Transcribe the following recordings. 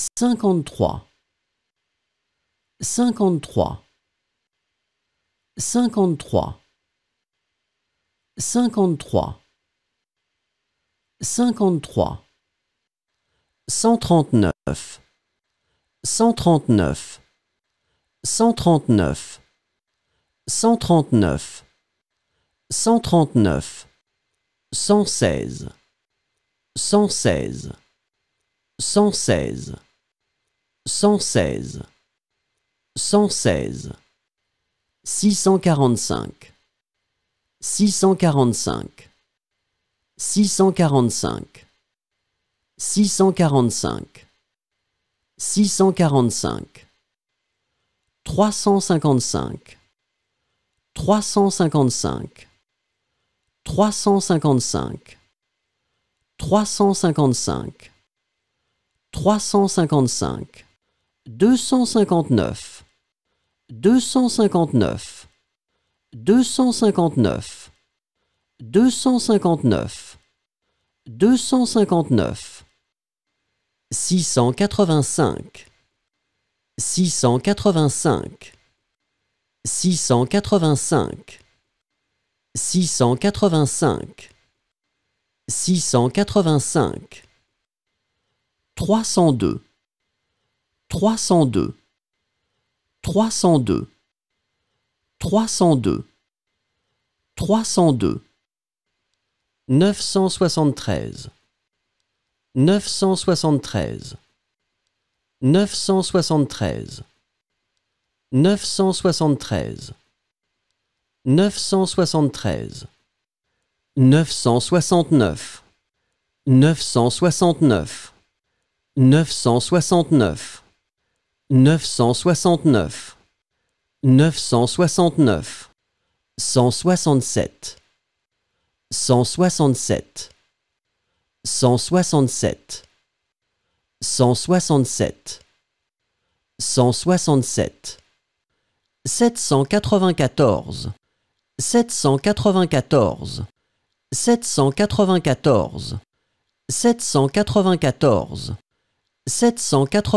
53 53 53 53 53 139 139 139 139 139 116 116 116 116 116 645 645 645 645 645 355 355 355 355 355 259 259 259 259 259 685 685 685 685 685 302 302 302 302 302 973 973 973 973 973 969 969 969 969 969 167 167 167 167 167 794 794 794 794 794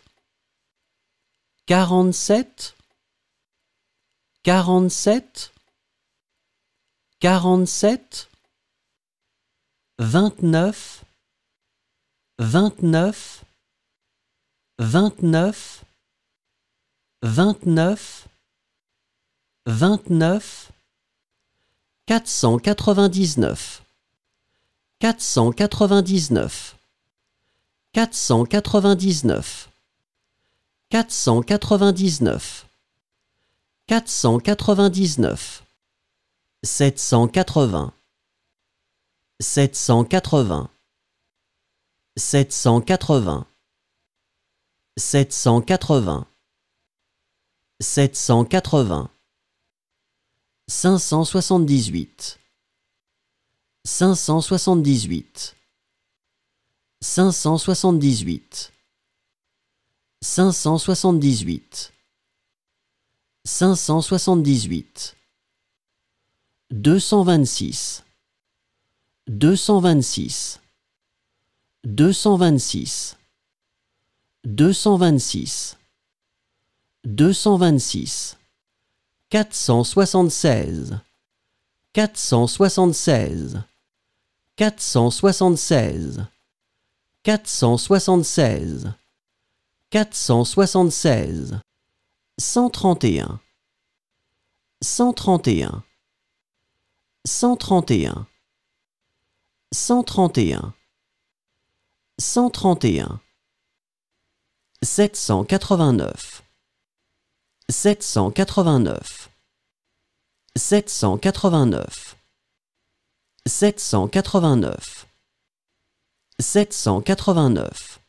quarante-sept, quarante-sept, quarante-sept, vingt-neuf, vingt-neuf, vingt-neuf, vingt-neuf, vingt-neuf, quatre cent quatre-vingt-dix-neuf, quatre cent quatre-vingt-dix-neuf, quatre cent quatre-vingt-dix-neuf. 499 499 780 780 780 780 780 578 578 578 578 578 226 226 226 226 226 476 476 476 476 476 131 131 131 131 131 789 789 789 789 789